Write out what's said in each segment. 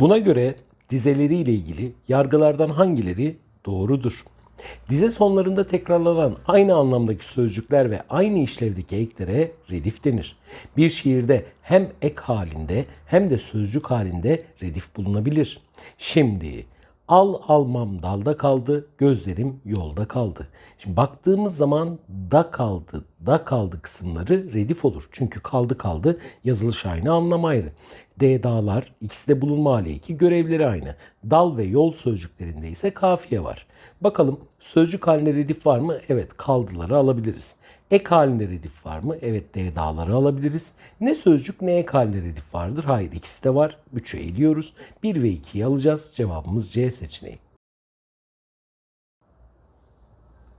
Buna göre dizeleriyle ilgili yargılardan hangileri doğrudur? Dize sonlarında tekrarlanan aynı anlamdaki sözcükler ve aynı işlevdeki eklere redif denir. Bir şiirde hem ek halinde hem de sözcük halinde redif bulunabilir. Şimdi al almam dalda kaldı, gözlerim yolda kaldı. Şimdi baktığımız zaman da kaldı, da kaldı kısımları redif olur. Çünkü kaldı kaldı yazılış aynı anlam ayrı dedalar ikisi de bulunma hali iki görevleri aynı. Dal ve yol sözcüklerinde ise kafiye var. Bakalım sözcük haline redif var mı? Evet kaldıları alabiliriz. Ek haline redif var mı? Evet D dedaları alabiliriz. Ne sözcük ne ek haline redif vardır? Hayır ikisi de var. 3'ü eliyoruz. 1 ve 2'yi alacağız. Cevabımız C seçeneği.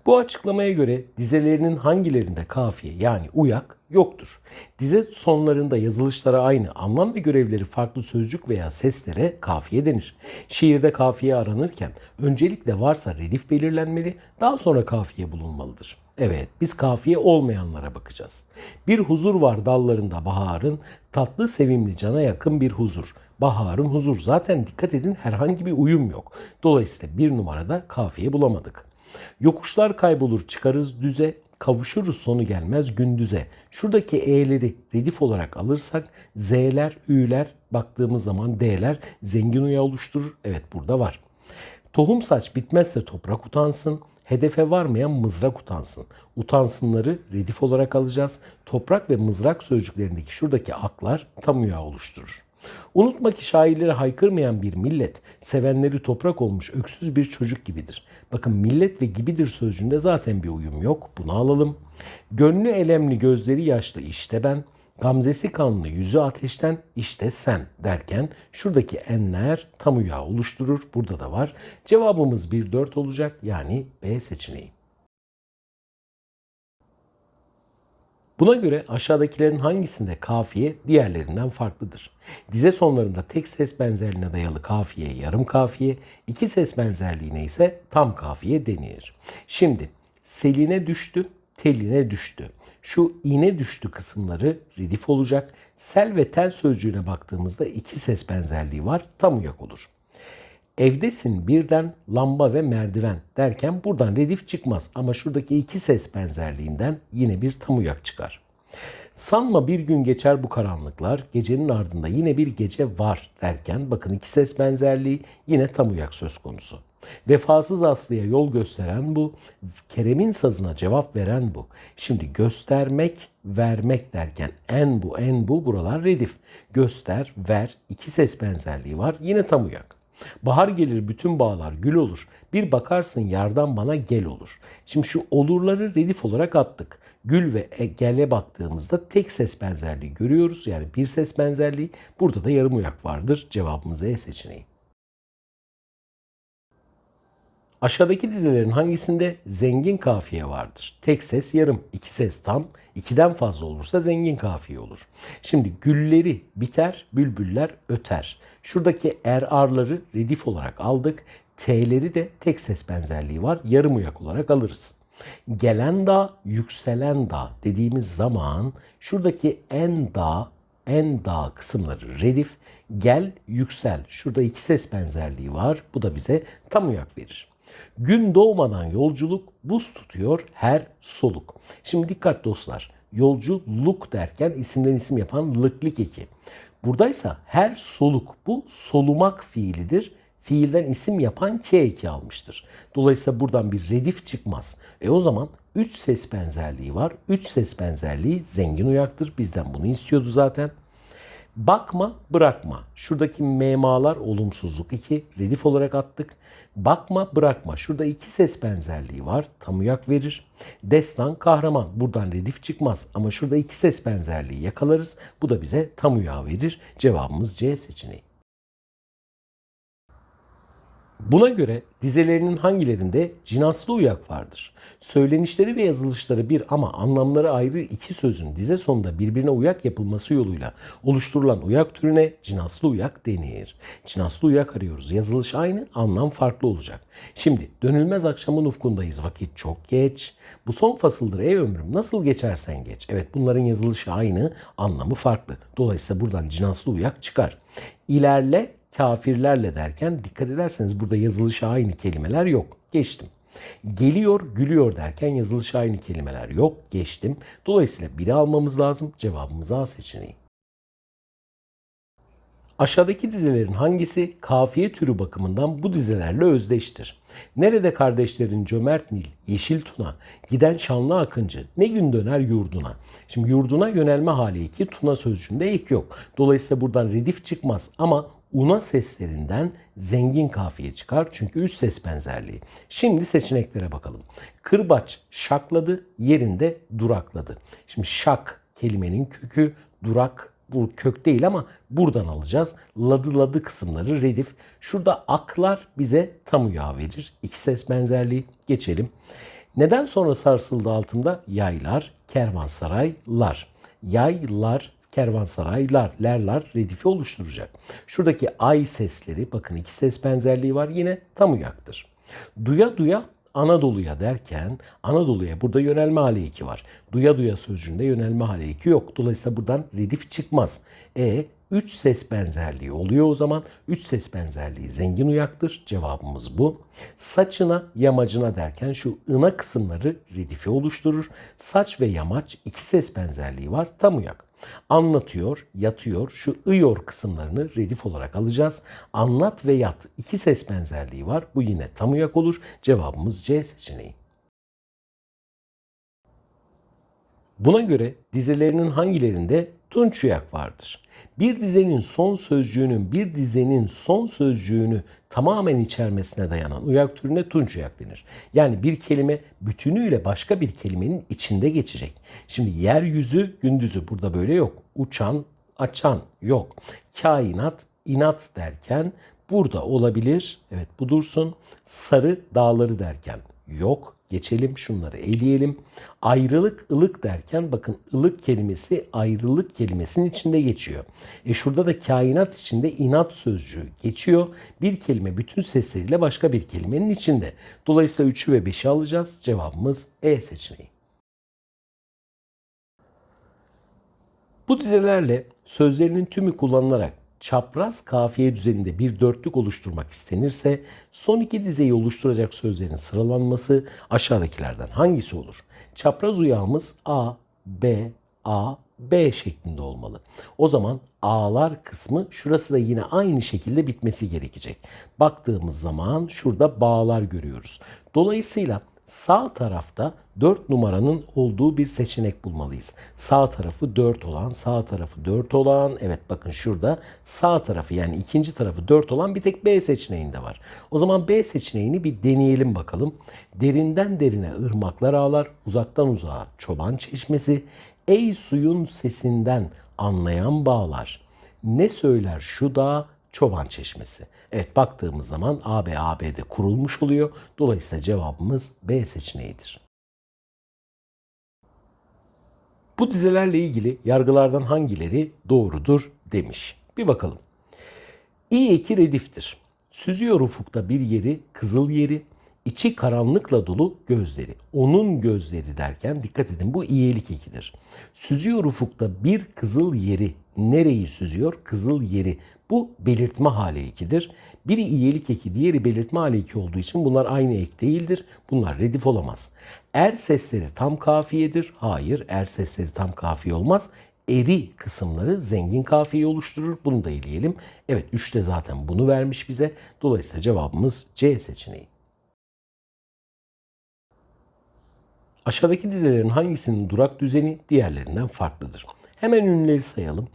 Bu açıklamaya göre dizelerinin hangilerinde kafiye yani uyak yoktur. Dize sonlarında yazılışlara aynı anlam ve görevleri farklı sözcük veya seslere kafiye denir. Şiirde kafiye aranırken öncelikle varsa redif belirlenmeli, daha sonra kafiye bulunmalıdır. Evet, biz kafiye olmayanlara bakacağız. Bir huzur var dallarında baharın, tatlı sevimli cana yakın bir huzur. Baharın huzur. Zaten dikkat edin herhangi bir uyum yok. Dolayısıyla bir numarada kafiye bulamadık. Yokuşlar kaybolur çıkarız düze, kavuşuruz sonu gelmez gündüze. Şuradaki E'leri redif olarak alırsak Z'ler, Ü'ler baktığımız zaman D'ler zengin uya oluşturur. Evet burada var. Tohum saç bitmezse toprak utansın. Hedefe varmayan mızrak utansın. Utansınları redif olarak alacağız. Toprak ve mızrak sözcüklerindeki şuradaki aklar tam uya oluşturur. Unutma ki şairleri haykırmayan bir millet, sevenleri toprak olmuş öksüz bir çocuk gibidir. Bakın millet ve gibidir sözcüğünde zaten bir uyum yok. Bunu alalım. Gönlü elemli gözleri yaşlı işte ben. Gamzesi kanlı yüzü ateşten işte sen derken şuradaki enler tam uyağı oluşturur. Burada da var. Cevabımız bir dört olacak yani B seçeneği. Buna göre aşağıdakilerin hangisinde kafiye diğerlerinden farklıdır? Dize sonlarında tek ses benzerliğine dayalı kafiye yarım kafiye, iki ses benzerliğine ise tam kafiye denir. Şimdi seline düştü, teline düştü. Şu iğne düştü kısımları redif olacak. Sel ve tel sözcüğüne baktığımızda iki ses benzerliği var, tam uyak olur. Evdesin birden lamba ve merdiven derken buradan redif çıkmaz ama şuradaki iki ses benzerliğinden yine bir tam uyak çıkar. Sanma bir gün geçer bu karanlıklar, gecenin ardında yine bir gece var derken bakın iki ses benzerliği yine tam uyak söz konusu. Vefasız Aslı'ya yol gösteren bu, Kerem'in sazına cevap veren bu. Şimdi göstermek, vermek derken en bu en bu buralar redif. Göster, ver, iki ses benzerliği var yine tam uyak. Bahar gelir bütün bağlar gül olur. Bir bakarsın yardan bana gel olur. Şimdi şu olurları redif olarak attık. Gül ve e, gele baktığımızda tek ses benzerliği görüyoruz. Yani bir ses benzerliği. Burada da yarım uyak vardır. Cevabımız E seçeneği. Aşağıdaki dizelerin hangisinde zengin kafiye vardır? Tek ses yarım, iki ses tam, ikiden fazla olursa zengin kafiye olur. Şimdi gülleri biter, bülbüller öter. Şuradaki RR'ları er redif olarak aldık. T'leri de tek ses benzerliği var. Yarım uyak olarak alırız. Gelen da, yükselen da dediğimiz zaman şuradaki en da, en da kısımları redif, gel, yüksel. Şurada iki ses benzerliği var. Bu da bize tam uyak verir. Gün doğmadan yolculuk buz tutuyor her soluk. Şimdi dikkat dostlar. Yolculuk derken isimden isim yapan lıklık eki. Buradaysa her soluk bu solumak fiilidir. Fiilden isim yapan K eki almıştır. Dolayısıyla buradan bir redif çıkmaz. E o zaman 3 ses benzerliği var. 3 ses benzerliği zengin uyaktır. Bizden bunu istiyordu zaten. Bakma, bırakma. Şuradaki memalar olumsuzluk. iki redif olarak attık. Bakma, bırakma. Şurada iki ses benzerliği var. Tamuyak verir. Destan, kahraman. Buradan redif çıkmaz. Ama şurada iki ses benzerliği yakalarız. Bu da bize tamuyağı verir. Cevabımız C seçeneği. Buna göre dizelerinin hangilerinde cinaslı uyak vardır? Söylenişleri ve yazılışları bir ama anlamları ayrı iki sözün dize sonunda birbirine uyak yapılması yoluyla oluşturulan uyak türüne cinaslı uyak denir. Cinaslı uyak arıyoruz. Yazılış aynı, anlam farklı olacak. Şimdi dönülmez akşamın ufkundayız. Vakit çok geç. Bu son fasıldır ey ömrüm. Nasıl geçersen geç. Evet bunların yazılışı aynı, anlamı farklı. Dolayısıyla buradan cinaslı uyak çıkar. İlerle kafirlerle derken dikkat ederseniz burada yazılışı aynı kelimeler yok. Geçtim. Geliyor, gülüyor derken yazılışı aynı kelimeler yok. Geçtim. Dolayısıyla biri almamız lazım. Cevabımız A seçeneği. Aşağıdaki dizelerin hangisi kafiye türü bakımından bu dizelerle özdeştir? Nerede kardeşlerin cömert Nil, yeşil Tuna, giden şanlı Akıncı, ne gün döner yurduna? Şimdi yurduna yönelme hali ki Tuna sözcüğünde ek yok. Dolayısıyla buradan redif çıkmaz ama una seslerinden zengin kafiye çıkar çünkü üst ses benzerliği. Şimdi seçeneklere bakalım. Kırbaç şakladı, yerinde durakladı. Şimdi şak kelimenin kökü, durak bu kök değil ama buradan alacağız. Ladı ladı kısımları redif. Şurada aklar bize tam uya verir. İki ses benzerliği geçelim. Neden sonra sarsıldı altında? Yaylar, kervansaraylar. Yaylar kervansaraylar, lerlar redifi oluşturacak. Şuradaki ay sesleri bakın iki ses benzerliği var yine tam uyaktır. Duya duya Anadolu'ya derken Anadolu'ya burada yönelme hali 2 var. Duya duya sözcüğünde yönelme hali 2 yok. Dolayısıyla buradan redif çıkmaz. E 3 ses benzerliği oluyor o zaman. 3 ses benzerliği zengin uyaktır. Cevabımız bu. Saçına, yamacına derken şu ına kısımları redifi oluşturur. Saç ve yamaç iki ses benzerliği var. Tam uyak. Anlatıyor, yatıyor, şu ıyor kısımlarını redif olarak alacağız. Anlat ve yat iki ses benzerliği var. Bu yine tam uyak olur. Cevabımız C seçeneği. Buna göre dizelerinin hangilerinde Tunç Uyak vardır. Bir dizenin son sözcüğünün bir dizenin son sözcüğünü tamamen içermesine dayanan uyak türüne tunç uyak denir. Yani bir kelime bütünüyle başka bir kelimenin içinde geçecek. Şimdi yeryüzü gündüzü burada böyle yok. Uçan, açan yok. Kainat, inat derken burada olabilir. Evet bu dursun. Sarı dağları derken yok geçelim, şunları eleyelim. Ayrılık, ılık derken bakın ılık kelimesi ayrılık kelimesinin içinde geçiyor. E şurada da kainat içinde inat sözcüğü geçiyor. Bir kelime bütün sesleriyle başka bir kelimenin içinde. Dolayısıyla 3'ü ve 5'i alacağız. Cevabımız E seçeneği. Bu dizelerle sözlerinin tümü kullanılarak çapraz kafiye düzeninde bir dörtlük oluşturmak istenirse son iki dizeyi oluşturacak sözlerin sıralanması aşağıdakilerden hangisi olur? Çapraz uyağımız A, B, A, B şeklinde olmalı. O zaman A'lar kısmı şurası da yine aynı şekilde bitmesi gerekecek. Baktığımız zaman şurada bağlar görüyoruz. Dolayısıyla sağ tarafta 4 numaranın olduğu bir seçenek bulmalıyız. Sağ tarafı 4 olan, sağ tarafı 4 olan, evet bakın şurada sağ tarafı yani ikinci tarafı 4 olan bir tek B seçeneğinde var. O zaman B seçeneğini bir deneyelim bakalım. Derinden derine ırmaklar ağlar, uzaktan uzağa çoban çeşmesi, ey suyun sesinden anlayan bağlar. Ne söyler şu da Çoban Çeşmesi. Evet baktığımız zaman AB AB'de kurulmuş oluyor. Dolayısıyla cevabımız B seçeneğidir. Bu dizelerle ilgili yargılardan hangileri doğrudur demiş. Bir bakalım. İyi eki rediftir. Süzüyor ufukta bir yeri, kızıl yeri, içi karanlıkla dolu gözleri. Onun gözleri derken dikkat edin bu iyilik ekidir. Süzüyor ufukta bir kızıl yeri nereyi süzüyor? Kızıl yeri. Bu belirtme hali ekidir. Biri iyelik eki, diğeri belirtme hali eki olduğu için bunlar aynı ek değildir. Bunlar redif olamaz. Er sesleri tam kafiyedir. Hayır, er sesleri tam kafiye olmaz. Eri kısımları zengin kafiyeyi oluşturur. Bunu da eleyelim. Evet, 3 de zaten bunu vermiş bize. Dolayısıyla cevabımız C seçeneği. Aşağıdaki dizelerin hangisinin durak düzeni diğerlerinden farklıdır? Hemen ünleri sayalım.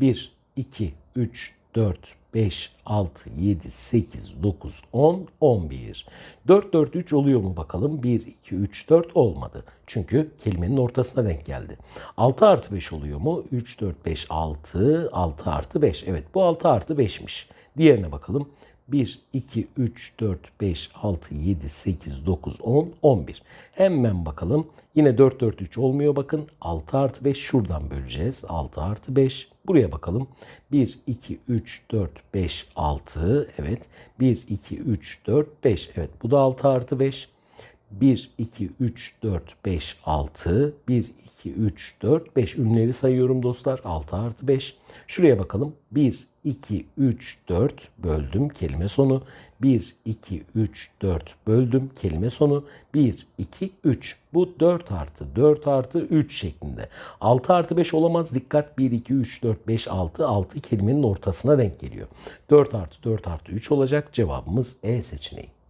1, 2, 3, 4, 5, 6, 7, 8, 9, 10, 11. 4, 4, 3 oluyor mu bakalım? 1, 2, 3, 4 olmadı. Çünkü kelimenin ortasına denk geldi. 6 artı 5 oluyor mu? 3, 4, 5, 6, 6 artı 5. Evet bu 6 artı 5'miş. Diğerine bakalım. 1, 2, 3, 4, 5, 6, 7, 8, 9, 10, 11. Hemen bakalım. Yine 4, 4, 3 olmuyor bakın. 6 artı 5 şuradan böleceğiz. 6 artı 5. Buraya bakalım. 1, 2, 3, 4, 5, 6. Evet. 1, 2, 3, 4, 5. Evet bu da 6 artı 5. 1, 2, 3, 4, 5, 6. 1, 2, 3, 4, 5. Ünleri sayıyorum dostlar. 6 artı 5. Şuraya bakalım. 1, 2, 3, 4 böldüm kelime sonu. 1, 2, 3, 4 böldüm kelime sonu. 1, 2, 3. Bu 4 artı 4 artı 3 şeklinde. 6 artı 5 olamaz. Dikkat 1, 2, 3, 4, 5, 6. 6 kelimenin ortasına denk geliyor. 4 artı 4 artı 3 olacak. Cevabımız E seçeneği.